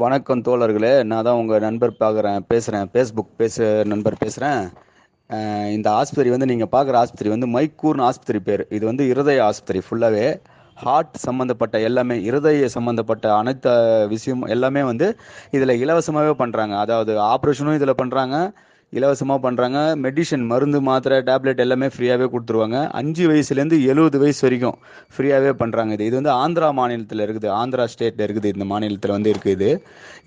வணக்கம் தோழர்களே நான் தான் உங்கள் நண்பர் பார்க்குறேன் பேசுகிறேன் ஃபேஸ்புக் பேச நண்பர் பேசுகிறேன் இந்த ஆஸ்பத்திரி வந்து நீங்கள் பார்க்குற ஆஸ்பத்திரி வந்து மைக்கூர்னு ஆஸ்பத்திரி பேர் இது வந்து இருதய ஆஸ்பத்திரி ஃபுல்லாகவே ஹார்ட் சம்மந்தப்பட்ட எல்லாமே இருதய சம்மந்தப்பட்ட அனைத்து விஷயம் எல்லாமே வந்து இதில் இலவசமாகவே பண்ணுறாங்க அதாவது ஆப்ரேஷனும் இதில் பண்ணுறாங்க இலவசமாக பண்ணுறாங்க மெடிசன் மருந்து மாத்திரை டேப்லெட் எல்லாமே ஃப்ரீயாகவே கொடுத்துருவாங்க அஞ்சு வயசுலேருந்து எழுபது வயசு வரைக்கும் ஃப்ரீயாகவே பண்ணுறாங்க இது இது வந்து ஆந்திரா மாநிலத்தில் இருக்குது ஆந்திரா ஸ்டேட்டில் இருக்குது இந்த மாநிலத்தில் வந்து இருக்குது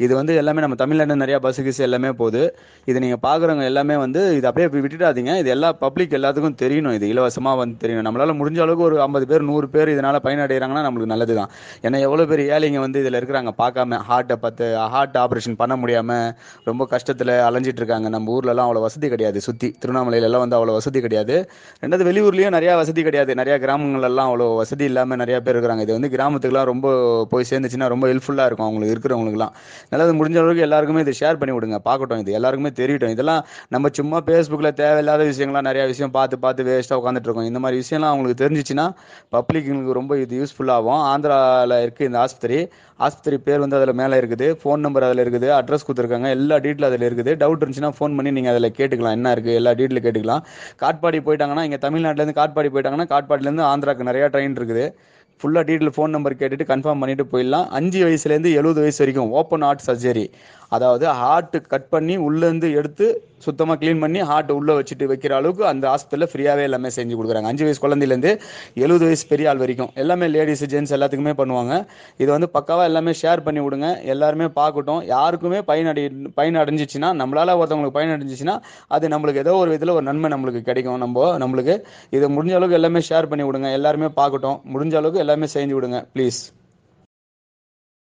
இது வந்து எல்லாமே நம்ம தமிழ்நாடு நிறையா பஸ்ஸு கிஸ் எல்லாமே போகுது இது நீங்கள் பார்க்குறவங்க எல்லாமே வந்து இது அப்படியே விட்டுடாதீங்க இது எல்லா பப்ளிக் எல்லாத்துக்கும் தெரியணும் இது இலவசமாக வந்து தெரியணும் நம்மளால் முடிஞ்ச அளவுக்கு ஒரு ஐம்பது பேர் நூறு பேர் இதனால் பயனடைகிறாங்கன்னா நம்மளுக்கு நல்லது தான் ஏன்னா எவ்வளோ பேர் ஏழைங்க வந்து இதில் இருக்கிறாங்க பார்க்காம ஹார்ட்டை பார்த்து ஹார்ட் ஆப்ரேஷன் பண்ண முடியாமல் ரொம்ப கஷ்டத்தில் அலைஞ்சிட்டு இருக்காங்க நம்ம ஊரில் வெளியூர்லலாம் அவ்வளோ வசதி கிடையாது சுற்றி திருவண்ணாமலையிலலாம் வந்து அவ்வளோ வசதி கிடையாது ரெண்டாவது வெளியூர்லேயும் நிறையா வசதி கிடையாது நிறையா கிராமங்கள்லாம் அவ்வளோ வசதி இல்லாமல் நிறையா பேர் இருக்கிறாங்க இது வந்து கிராமத்துக்குலாம் ரொம்ப போய் சேர்ந்துச்சுன்னா ரொம்ப ஹெல்ப்ஃபுல்லாக இருக்கும் அவங்களுக்கு இருக்கிறவங்களுக்குலாம் நல்லா அது முடிஞ்ச அளவுக்கு எல்லாருக்குமே இதை ஷேர் பண்ணி விடுங்க பார்க்கட்டும் இது எல்லாருக்குமே தெரியட்டும் இதெல்லாம் நம்ம சும்மா ஃபேஸ்புக்கில் தேவையில்லாத விஷயங்கள்லாம் நிறையா விஷயம் பார்த்து பார்த்து வேஸ்ட்டாக உட்காந்துட்டு இருக்கோம் இந்த மாதிரி விஷயம்லாம் அவங்களுக்கு தெரிஞ்சிச்சுன்னா பப்ளிக்குங்களுக்கு ரொம்ப இது யூஸ்ஃபுல்லாகும் ஆந்திராவில் இருக்குது இந்த ஆஸ்பத்திரி ஆஸ்பத்திரி பேர் வந்து அதில் மேலே இருக்குது ஃபோன் நம்பர் அதில் இருக்குது அட்ரஸ் கொடுத்துருக்காங்க எல்லா டீட்டெயில் அதில் இருக்குது டவுட் இருந்துச்சுன்னா ஃபோன் பண்ணி நீங்கள் நீங்கள் அதில் கேட்டுக்கலாம் என்ன இருக்குது எல்லா டீட்டெயில் கேட்டுக்கலாம் காட்பாடி போயிட்டாங்கன்னா இங்கே தமிழ்நாட்டிலேருந்து காட்பாடி போயிட்டாங்கன்னா காட்பாட்டிலேருந்து ஆந்திராக்கு நிறையா ட்ரெயின் இருக்குது ஃபுல்லாக டீட்டெயில் ஃபோன் நம்பர் கேட்டுட்டு கன்ஃபார்ம் பண்ணிட்டு போயிடலாம் அஞ்சு வயசுலேருந்து எழுபது வயசு வரைக்கும் ஓப்பன் ஹார்ட் சர்ஜரி அதாவது ஹார்ட் கட் பண்ணி உள்ளேருந்து எடுத்து சுத்தமாக க்ளீன் பண்ணி ஹார்ட் உள்ளே வச்சுட்டு வைக்கிற அளவுக்கு அந்த ஹாஸ்பிட்டலில் ஃப்ரீயாகவே எல்லாமே செஞ்சு கொடுக்குறாங்க அஞ்சு வயசு குழந்தையிலேருந்து எழுபது வயசு பெரிய ஆள் வரைக்கும் எல்லாமே லேடிஸ் ஜென்ஸ் எல்லாத்துக்குமே பண்ணுவாங்க இது வந்து பக்காவாக எல்லாமே ஷேர் பண்ணி விடுங்க எல்லாருமே பார்க்கட்டும் யாருக்குமே பயன் அடை பயன் அடைஞ்சிச்சுன்னா நம்மளால் ஒருத்தவங்களுக்கு பயன் அடைஞ்சிச்சுன்னா அது நம்மளுக்கு ஏதோ ஒரு விதத்தில் ஒரு நன்மை நம்மளுக்கு கிடைக்கும் நம்ம நம்மளுக்கு இதை முடிஞ்ச அளவுக்கு எல்லாமே ஷேர் பண்ணி விடுங்க எல்லாருமே பார்க்கட்டும் முடிஞ்ச அளவுக்கு எல்லாமே செஞ்சு விடுங்க ப்ளீஸ்